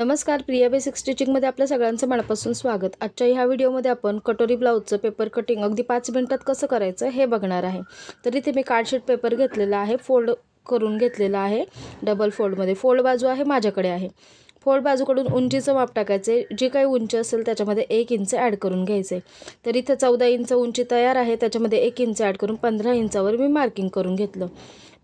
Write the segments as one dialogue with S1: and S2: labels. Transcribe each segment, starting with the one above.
S1: नमस्कार प्रिया बेसिक स्टिचिंगमध्ये आपल्या सगळ्यांचं मनापासून स्वागत आजच्या ह्या व्हिडिओमध्ये आपण कटोरी ब्लाऊजचं पेपर कटिंग अगदी पाच मिनिटात कसं करायचं हे बघणार आहे तर इथे मी कार्डशीट पेपर घेतलेला आहे फोल्ड करून घेतलेला आहे डबल फोल्डमध्ये फोल्ड बाजू आहे माझ्याकडे आहे फोल्ड बाजूकडून उंचीचं माप टाकायचं जे काही उंच असेल त्याच्यामध्ये एक इंच ॲड करून घ्यायचं तर इथं चौदा इंच उंची तयार आहे त्याच्यामध्ये एक इंच ॲड करून पंधरा इंचावर मी मार्किंग करून घेतलं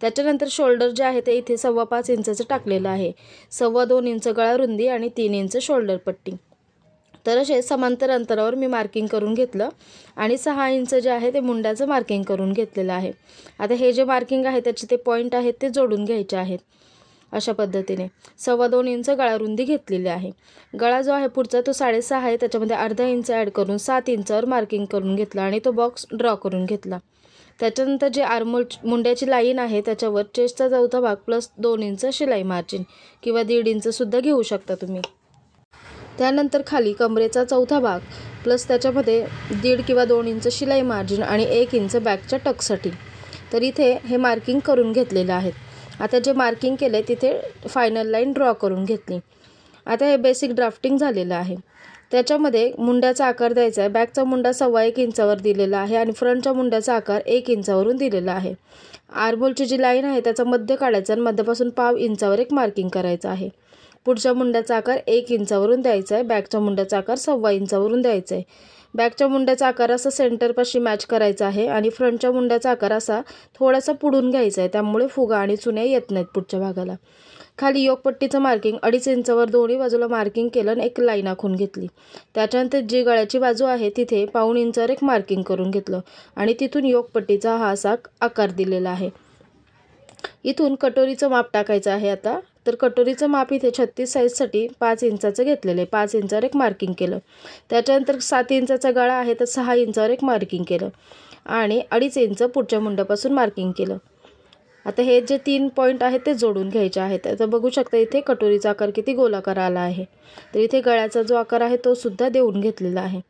S1: त्याच्यानंतर शोल्डर जे आहे ते इथे सव्वा पाच इंचाचं टाकलेलं आहे सव्वा दोन इंच गळा रुंदी आणि तीन इंच शोल्डर पट्टी तर असे समांतर अंतरावर मी मार्किंग करून घेतलं आणि सहा इंच जे आहे ते मुंड्याचं मार्किंग करून घेतलेलं आहे आता हे जे मार्किंग आहे त्याचे ते पॉईंट आहेत ते जोडून घ्यायचे आहेत अशा पद्धतीने सव्वा दोन इंच गळा रुंदी घेतलेली आहे गळा जो आहे पुढचा तो साडेसहा आहे त्याच्यामध्ये अर्धा इंच ॲड करून सात इंचावर मार्किंग करून घेतला आणि तो बॉक्स ड्रॉ करून घेतला त्याच्यानंतर जे आर्मोल मुंड्याची लाईन आहे त्याच्यावर चेस्टचा चौथा भाग प्लस दोन इंच शिलाई मार्जिन किंवा दीड इंचसुद्धा घेऊ शकता तुम्ही त्यानंतर खाली कमरेचा चौथा भाग प्लस त्याच्यामध्ये दीड किंवा दोन इंच शिलाई मार्जिन आणि एक इंच बॅकच्या टकसाठी तर इथे हे मार्किंग करून घेतलेलं आहे आता जे मार्किंग केलं आहे तिथे फायनल लाईन ड्रॉ करून घेतली आता हे बेसिक ड्राफ्टिंग झालेलं आहे त्याच्यामध्ये मुंड्याचा आकार द्यायचा आहे बॅकचा मुंडा सव्वा एक इंचावर दिलेला आहे आणि फ्रंटच्या मुंड्याचा आकार एक इंचावरून दिलेला आहे आरबोलची जी लाईन आहे त्याचा मध्य काढायचा आणि मध्यापासून पाव इंचावर एक मार्किंग करायचं आहे पुढच्या मुंड्याचा आकार एक इंचावरून द्यायचा आहे बॅकच्या मुंड्याचा आकार सव्वा इंचावरून द्यायचा आहे बॅकच्या मुंड्याचा आकार असा सेंटरपाशी मॅच करायचा आहे आणि फ्रंटच्या मुंड्याचा आकार असा थोडासा पुढून घ्यायचा आहे त्यामुळे फुगा आणि चुन्या येत नाहीत पुढच्या भागाला खाली योगपट्टीचं मार्किंग अडीच इंचावर दोन्ही बाजूला मार्किंग केलं आणि एक लाईन आखून घेतली त्याच्यानंतर जी गळ्याची बाजू आहे तिथे पाऊण इंचावर एक मार्किंग करून घेतलं आणि तिथून योगपट्टीचा हा असा आकार दिलेला आहे इथून कटोरीचं माप टाकायचं आहे आता तर कटोरीचं माप इथे छत्तीस साईजसाठी पाच इंचाचं घेतलेलं आहे पाच इंचावर एक मार्किंग केलं त्याच्यानंतर सात इंचाचा गळा आहे तर सहा इंचावर एक मार्किंग केलं आणि अडीच इंच पुढच्या मुंडापासून मार्किंग केलं आता हे जे तीन पॉईंट आहेत ते जोडून घ्यायचे आहेत आता बघू शकता इथे कटोरीचा आकार किती गोलाकार आला आहे तर इथे गळ्याचा जो आकार आहे तो सुद्धा देऊन घेतलेला आहे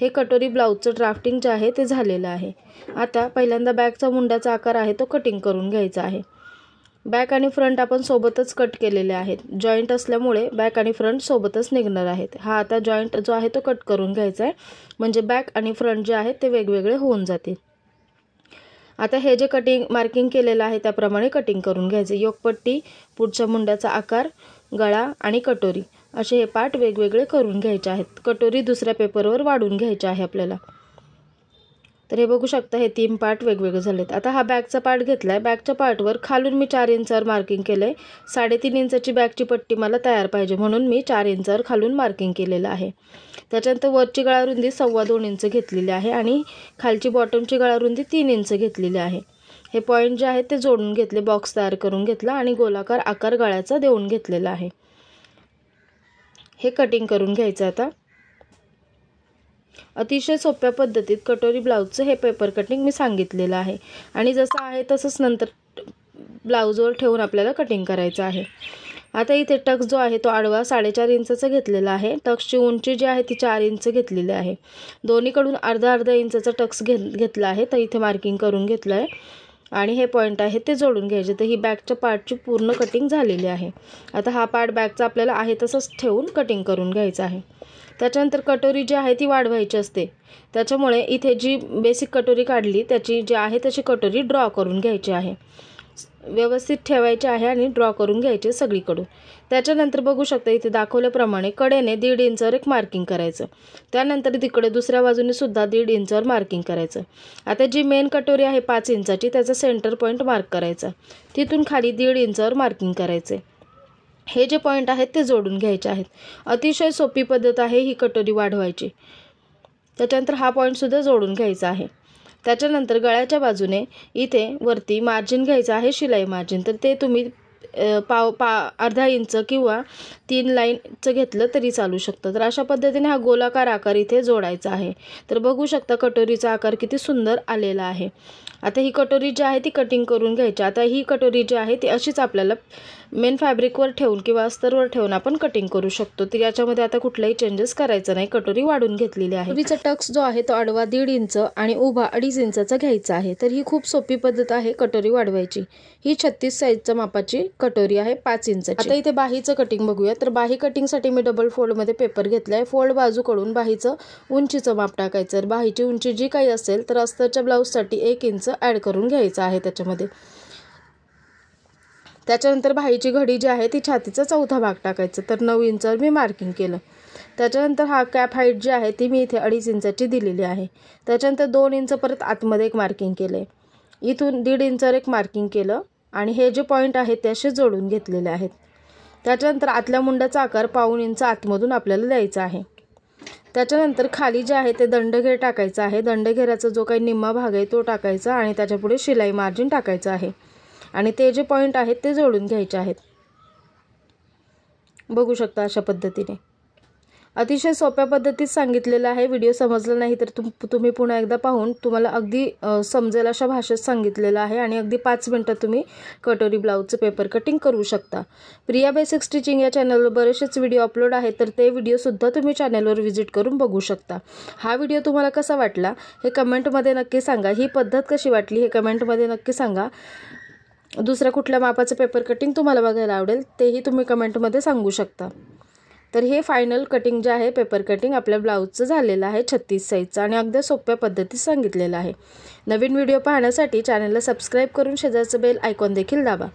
S1: हे कटोरी ब्लाऊजचं ड्राफ्टिंग जे आहे ते झालेलं आहे आता पहिल्यांदा बॅगचा मुंड्याचा आकार आहे तो कटिंग करून घ्यायचा आहे बॅक आणि फ्रंट आपण सोबतच कट केलेले आहेत जॉईंट असल्यामुळे बॅक आणि फ्रंट सोबतच निघणार आहेत हा आता जॉईंट जो आहे तो कट करून घ्यायचा आहे म्हणजे बॅक आणि फ्रंट जे आहे ते वेगवेगळे होऊन जातील आता हे जे कटिंग मार्किंग केलेलं आहे त्याप्रमाणे कटिंग करून घ्यायचं योगपट्टी पुढच्या मुंड्याचा आकार गळा आणि कटोरी असे हे पार्ट वेगवेगळे करून घ्यायचे आहेत कटोरी दुसऱ्या पेपरवर वाढून घ्यायचे आहे आपल्याला तर हे बघू शकता हे तीन पार्ट वेगवेगळे झालेत आता हा बॅगचा पार्ट घेतला आहे बॅगच्या पार्टवर खालून मी चार इंचावर मार्किंग केलं आहे साडेतीन इंचाची बॅगची पट्टी मला तयार पाहिजे म्हणून मी चार इंचावर खालून मार्किंग केलेलं आहे त्याच्यानंतर वरची गळारुंदी सव्वा दोन इंच घेतलेली आहे आणि खालची बॉटमची गळारुंदी तीन इंच घेतलेली आहे हे पॉईंट जे आहेत ते जोडून घेतले बॉक्स तयार करून घेतला आणि गोलाकार आकार गळ्याचा देऊन घेतलेला आहे हे कटिंग करून घ्यायचं आता अतिशय सोप्या पद्धतीत कटोरी ब्लाऊजचं हे पेपर कटिंग मी सांगितलेलं आहे आणि जसं आहे तसंच नंतर ब्लाऊजवर ठेवून आपल्याला कटिंग करायचं आहे आता इथे टक्स जो आहे तो आडवा साडेचार इंचाचा घेतलेला आहे टक्सची उंची जी आहे ती चार इंच घेतलेली आहे दोन्हीकडून अर्धा अर्धा इंचाचा टक्स घे घेतला आहे तर इथे मार्किंग करून घेतलं आहे आणि हे पॉईंट आहे ते जोडून घ्यायचे तर ही बॅगच्या पार्टची पूर्ण कटिंग झालेली आहे आता हा पार्ट बॅगचा आपल्याला आहे तसंच ठेवून कटिंग करून घ्यायचं आहे त्याच्यानंतर कटोरी जी आहे ती वाढवायची असते त्याच्यामुळे इथे जी बेसिक कटोरी काढली त्याची जी आहे तशी कटोरी ड्रॉ करून घ्यायची आहे व्यवस्थित ठेवायची आहे आणि ड्रॉ करून घ्यायचे सगळीकडून त्याच्यानंतर बघू शकता इथे दाखवल्याप्रमाणे कडेने दीड इंचवर एक मार्किंग करायचं त्यानंतर तिकडे दुसऱ्या बाजूने सुद्धा दीड इंचवर मार्किंग करायचं आता जी मेन कटोरी आहे पाच इंचाची त्याचा सेंटर पॉईंट मार्क करायचा तिथून खाली दीड इंचावर मार्किंग करायचे हे जे पॉईंट आहेत ते जोडून घ्यायचे आहेत अतिशय सोपी पद्धत आहे ही कटोरी वाढवायची त्याच्यानंतर हा पॉईंटसुद्धा जोडून घ्यायचा आहे त्याच्यानंतर गळ्याच्या बाजूने इथे वरती मार्जिन घ्यायचं आहे शिलाई मार्जिन तर ते तुम्ही पाव पा अर्धा इंच किंवा तीन लाईनचं घेतलं तरी चालू शकतं तर अशा पद्धतीने हा गोलाकार आकार इथे जोडायचा आहे तर बघू शकता कटोरीचा आकार किती सुंदर आलेला आहे आता ही कटोरी जी आहे ती कटिंग करून घ्यायची आता ही कटोरी जी आहे ती अशीच आपल्याला मेन फॅब्रिकवर ठेवून किंवा अस्तरवर ठेवून आपण कटिंग करू शकतो तर याच्यामध्ये आता कुठलाही चेंजेस करायचं नाही कटोरी वाढून घेतलेली आहे कटोरीचा टक्स जो आहे तो आडवा दीड इंच आणि उभा अडीच इंचाचा घ्यायचा आहे तर ही खूप सोपी पद्धत आहे कटोरी वाढवायची ही छत्तीस साईजच्या मापाची कटोरी आहे पाच इंच आता इथे बाहीचं कटिंग बघूया तर बाही कटिंगसाठी मी डबल फोल्डमध्ये पेपर घेतलाय आहे फोल्ड बाजूकडून बाहीचं उंचीचं माप टाकायचं बाहीची उंची जी काही असेल तर अस्तरच्या ब्लाऊजसाठी एक इंच ऍड ॲड करून घ्यायचं आहे त्याच्यामध्ये त्याच्यानंतर भाईची घडी जी आहे ती छातीचा चौथा भाग टाकायचा तर नऊ इंचावर मी मार्किंग केलं त्याच्यानंतर हा कॅप हाईट जी आहे ती मी इथे अडीच इंचाची दिलेली आहे त्याच्यानंतर दोन इंच परत आतमध्ये एक मार्किंग केलं इथून दीड इंचावर एक मार्किंग केलं आणि हे जे पॉईंट आहेत ते असे जोडून घेतलेले आहेत त्याच्यानंतर आतल्या मुंडाचा आकार पाऊन इंच आतमधून आपल्याला द्यायचा आहे त्याच्यानंतर खाली जे आहे ते दंडघेर टाकायचं आहे दंडघेराचा जो काही निम्मा भाग आहे तो टाकायचा आणि त्याच्यापुढे शिलाई मार्जिन टाकायचं आहे आणि ते जे पॉईंट आहेत ते जोडून घ्यायचे आहेत बघू शकता अशा पद्धतीने अतिशय सोप्या पद्धतीत सांगितलेलं आहे व्हिडिओ समजला नाही तर तुम तुम्ही पुन्हा एकदा पाहून तुम्हाला अगदी समजेल अशा भाषेत सांगितलेलं आहे आणि अगदी पाच मिनटात तुम्ही कटोरी ब्लाऊजचं पेपर कटिंग करू शकता प्रिया बेसिक स्टिचिंग या चॅनलवर बरेचसेच व्हिडिओ अपलोड आहेत तर ते व्हिडिओसुद्धा तुम्ही चॅनलवर व्हिजिट करून बघू शकता हा व्हिडिओ तुम्हाला कसा वाटला हे कमेंटमध्ये नक्की सांगा ही पद्धत कशी वाटली हे कमेंटमध्ये नक्की सांगा दुसऱ्या कुठल्या मापाचं पेपर कटिंग तुम्हाला बघायला आवडेल तेही तुम्ही कमेंटमध्ये सांगू शकता तर हे फायनल कटिंग जे आहे पेपर कटिंग आपल्या ब्लाऊजचं झालेलं आहे छत्तीस साईजचं आणि अगदी सोप्या पद्धतीत सांगितलेलं आहे नवीन व्हिडिओ पाहण्यासाठी चॅनलला सबस्क्राईब करून शेजारचं बेल आयकॉन देखील दाबा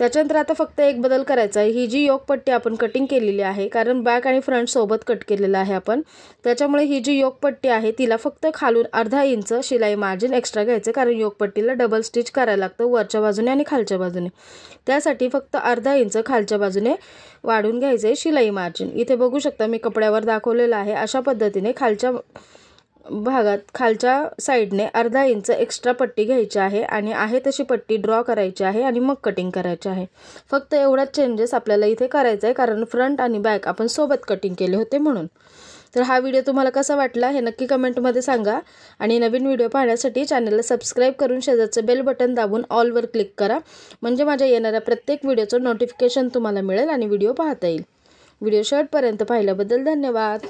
S1: त्याच्यानंतर आता फक्त एक बदल करायचा आहे ही जी योगपट्टी आपण कटिंग केलेली आहे कारण बॅक आणि फ्रंट सोबत कट केलेलं आहे आपण त्याच्यामुळे ही जी योगपट्टी आहे तिला फक्त खालून अर्धा इंच शिलाई मार्जिन एक्स्ट्रा घ्यायचं कारण योगपट्टीला डबल स्टिच करायला लागतं वरच्या बाजूने आणि खालच्या बाजूने त्यासाठी फक्त अर्धा इंच खालच्या बाजूने वाढून घ्यायचं आहे शिलाई मार्जिन इथे बघू शकता मी कपड्यावर दाखवलेलं आहे अशा पद्धतीने खालच्या भागात खालच्या साईडने अर्धा इंच एक्स्ट्रा पट्टी घ्यायची आहे आणि आहे तशी पट्टी ड्रॉ करायची आहे आणि मग कटिंग करायची आहे फक्त एवढाच चेंजेस आपल्याला इथे करायचा आहे कारण फ्रंट आणि बॅक आपण सोबत कटिंग केले होते म्हणून तर हा व्हिडिओ तुम्हाला कसा वाटला हे नक्की कमेंटमध्ये सांगा आणि नवीन व्हिडिओ पाहण्यासाठी चॅनलला सबस्क्राईब करून शेजारचं बेल बटन दाबून ऑलवर क्लिक करा म्हणजे माझ्या येणाऱ्या प्रत्येक व्हिडिओचं नोटिफिकेशन तुम्हाला मिळेल आणि व्हिडिओ पाहता येईल व्हिडिओ शर्टपर्यंत पाहिल्याबद्दल धन्यवाद